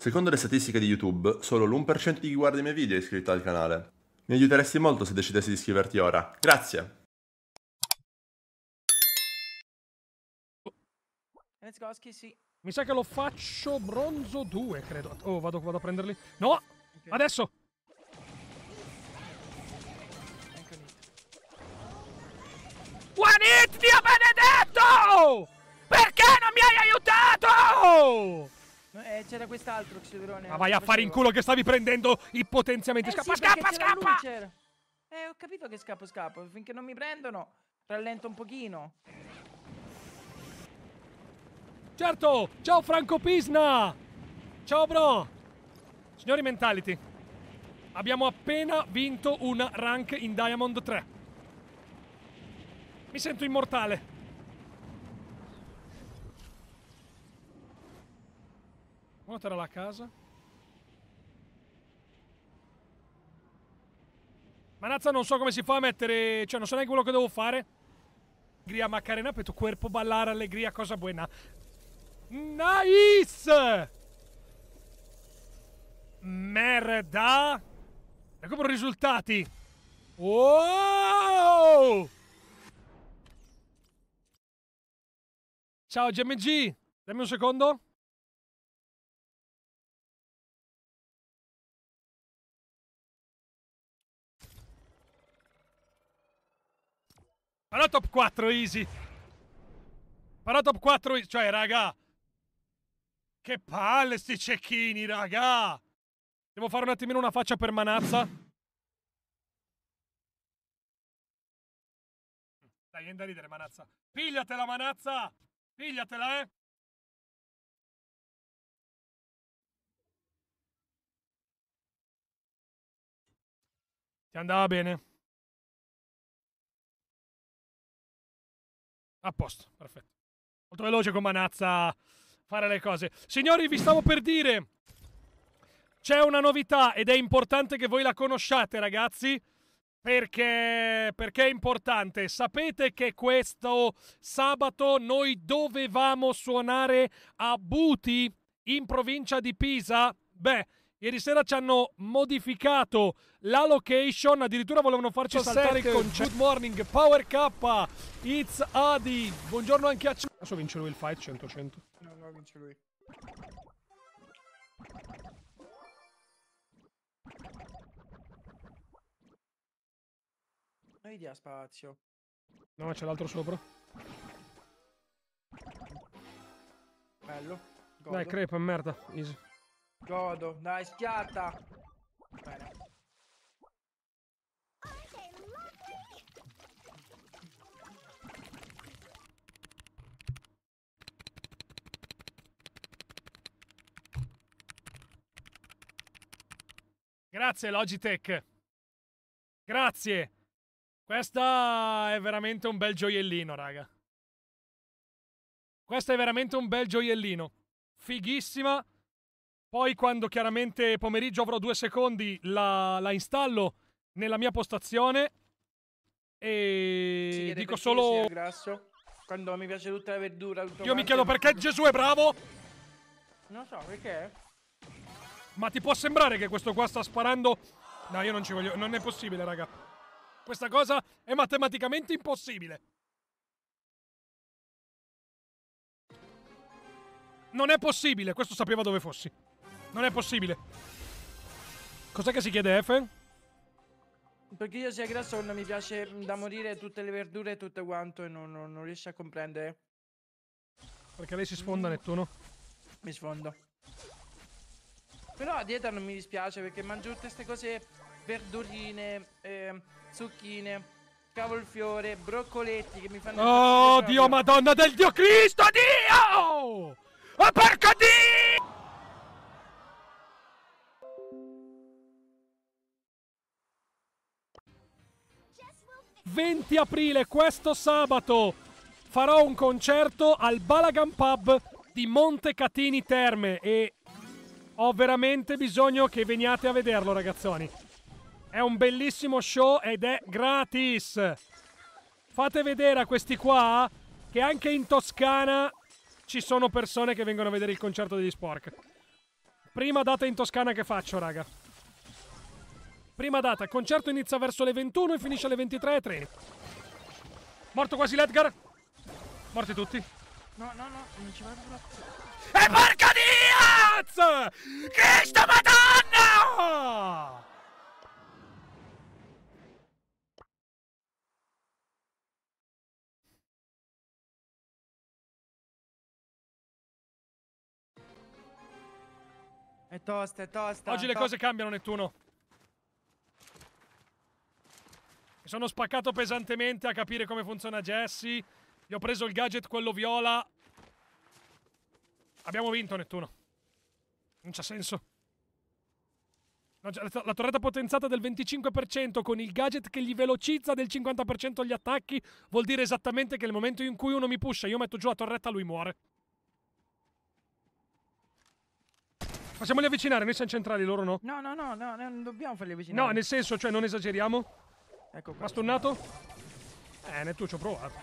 Secondo le statistiche di YouTube, solo l'1% di chi guarda i miei video è iscritto al canale. Mi aiuteresti molto se decidessi di iscriverti ora. Grazie! Mi sa che lo faccio bronzo 2, credo. Oh, vado, vado a prenderli. No! Adesso! One hit, Dio benedetto! Perché non mi hai aiutato? Eh, c'era quest'altro Xidrone. Ma vai a fare in culo che stavi prendendo i potenziamenti. Eh, scappa, sì, scappa, scappa! Eh, ho capito che scappo, scappo. Finché non mi prendono, rallento un pochino. Certo! Ciao Franco Pisna! Ciao bro! Signori Mentality, abbiamo appena vinto un rank in Diamond 3. Mi sento immortale. Quanto era la casa? Manazza non so come si fa a mettere... Cioè, non so neanche quello che devo fare. Alegría Macarena peto, cuerpo, ballare, allegria, cosa buona. Nice! Merda! Ecco i risultati. Wow! Ciao GMG, dammi un secondo. Però top 4 easy. Però top 4 Cioè, raga. Che palle sti cecchini, raga. Devo fare un attimino una faccia per manazza. Dai, vieni da ridere, manazza. Pigliatela, manazza. Pigliatela, eh. Ti andava bene. A posto, perfetto. Molto veloce con Manazza fare le cose. Signori, vi stavo per dire, c'è una novità ed è importante che voi la conosciate, ragazzi. Perché, perché è importante. Sapete che questo sabato noi dovevamo suonare a Buti in provincia di Pisa? Beh, Ieri sera ci hanno modificato la location, addirittura volevano farci C'è saltare il concetto. Good morning, Power K, It's Adi. Buongiorno anche a C. Adesso vince lui il fight 100-100. No, no, vince lui. E dia spazio. No, c'è l'altro sopra. Bello. Godo. Dai, crepa, merda. Easy. Godo, dai, schiatta. Bene. Grazie Logitech. Grazie. Questa è veramente un bel gioiellino, raga. Questa è veramente un bel gioiellino. Fighissima. Poi quando chiaramente pomeriggio avrò due secondi la, la installo nella mia postazione e dico solo... Grasso. Quando mi piace tutta la verdura... Tutto Io mi chiedo perché Gesù è bravo! Non so, perché? Ma ti può sembrare che questo qua sta sparando? No, io non ci voglio... Non è possibile, raga. Questa cosa è matematicamente impossibile. Non è possibile, questo sapeva dove fossi. Non è possibile. Cos'è che si chiede F? Perché io sia grasso non mi piace da morire tutte le verdure e tutto quanto e non, non, non riesce a comprendere. Perché lei si sfonda mm. Nettuno? Mi sfondo. Però a dieta non mi dispiace perché mangio tutte queste cose verdurine, eh, zucchine, cavolfiore, broccoletti che mi fanno... Oh, Dio proprio. madonna del Dio Cristo, Dio! Ma porca 20 aprile, questo sabato, farò un concerto al Balagan Pub di Montecatini Terme e ho veramente bisogno che veniate a vederlo, ragazzoni. È un bellissimo show ed è gratis. Fate vedere a questi qua che anche in Toscana ci sono persone che vengono a vedere il concerto degli Spork. Prima data in Toscana che faccio, raga. Prima data, concerto inizia verso le 21 e finisce alle 23.30. Morto quasi l'Edgar. Morti tutti. No, no, no, non ci vado E porca Diaz! Cristo Madonna! È tosta, è tosta. Oggi le cose cambiano, Nettuno. Mi sono spaccato pesantemente a capire come funziona Jesse. Gli ho preso il gadget, quello viola. Abbiamo vinto, Nettuno. Non c'ha senso. la torretta potenziata del 25% con il gadget che gli velocizza del 50% gli attacchi vuol dire esattamente che nel momento in cui uno mi pusha io metto giù la torretta lui muore. Facciamoli avvicinare, noi siamo centrali, loro no? No, no, no, no non dobbiamo farli avvicinare. No, nel senso, cioè non esageriamo. Ecco qua. Ma stunnato? Eh, ne tu ci ho provato.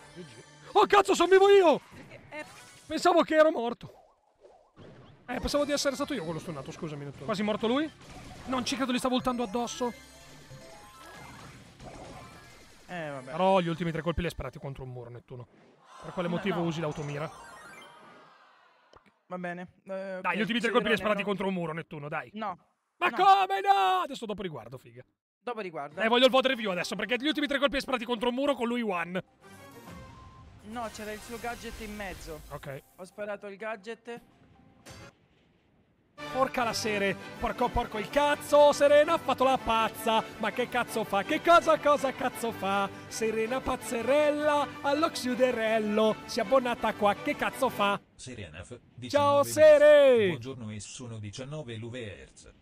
Oh cazzo, sono vivo io! Eh, eh. Pensavo che ero morto. Eh, pensavo di essere stato io quello stunnato, scusami. Nettone. Quasi morto lui? Non ci credo, li sta voltando addosso. Eh, vabbè. Però gli ultimi tre colpi li hai sparati contro un muro, Nettuno. Per quale motivo no. usi l'automira? Va bene. Eh, dai, gli ultimi tre colpi li hai sparati contro un muro, Nettuno, dai. No. Ma no. come no? Adesso dopo riguardo, figa. Dopo riguarda. Eh, voglio il voto review adesso, perché gli ultimi tre colpi è sparati contro un muro con lui one. No, c'era il suo gadget in mezzo. Ok. Ho sparato il gadget. Porca la sere, porco porco il cazzo, Serena ha fatto la pazza, ma che cazzo fa, che cosa cosa cazzo fa? Serena pazzerella all'oxiuderello, si è abbonata qua, che cazzo fa? Serena F, Ciao Sere! Buongiorno e sono 19 LVHz.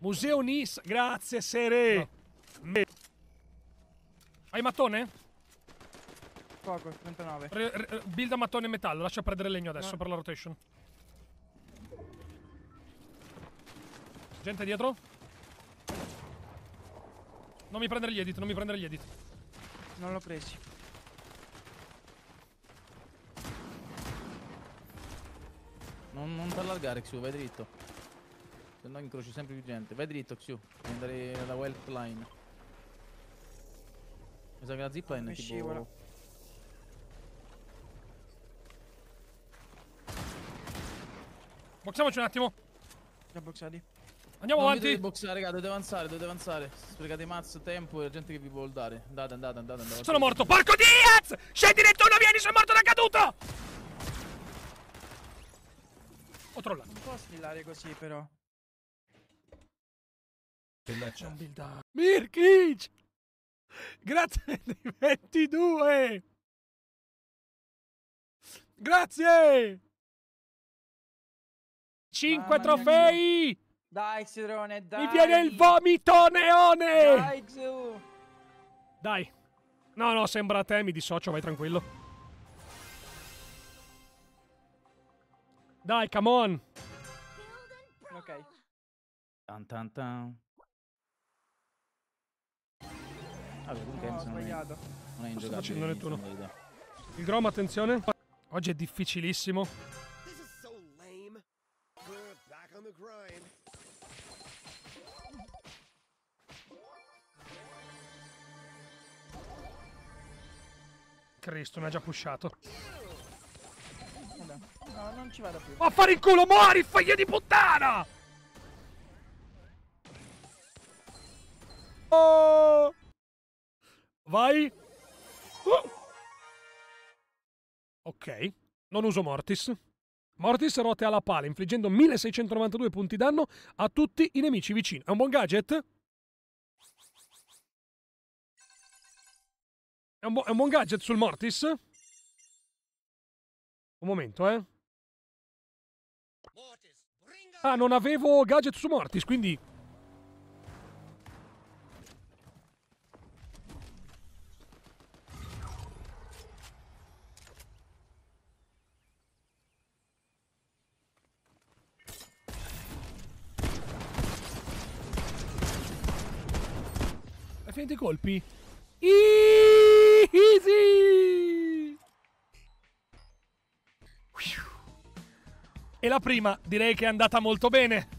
Museo Nis, grazie Sere. No. Hai mattone? Poco, 39. Re, re, builda mattone e metallo, lascia perdere legno adesso no. per la rotation. Gente dietro? Non mi prendere gli edit, non mi prendere gli edit. Non l'ho presi. Non, non ti allargare, Xu, vai dritto se no incroci sempre più gente. Vai dritto, Xiu. Devi andare alla wealth line. Mi sa che la zipline è Mi tipo... Boxiamoci un attimo. Già boxati. Andiamo non avanti. Dovete boxare, raga, dovete avanzare, dovete avanzare. Sprecate mazzo, tempo e la gente che vi può voltare. Andate, andate, andate, andate. Sono morto. Porco Diaz! Scendi Nettuno, vieni, sono morto da caduto! Ho trollato. Non può strillare così, però. Pellaccia. Non Mirkic! Grazie dei 22! Grazie! 5 trofei! Mia. Dai, Xidrone, dai! Mi viene il vomito neone! Dai, Xu! Dai. No, no, sembra a te, mi dissocio, vai tranquillo. Dai, come on! Ok. Tan tan tan. Vabbè, comunque no, non, è, in è Non è tuo. Il Grom, attenzione. Oggi è difficilissimo. So Cristo, mi ha già pushato. Vabbè. No, non ci vado più. Ma fare il culo, muori, figlia di puttana! Vai. Uh. Ok. Non uso Mortis. Mortis rote alla pala, infliggendo 1692 punti danno a tutti i nemici vicini. È un buon gadget? È un, bu è un buon gadget sul Mortis? Un momento, eh. Ah, non avevo gadget su Mortis, quindi finito i colpi. Easy! E la prima direi che è andata molto bene.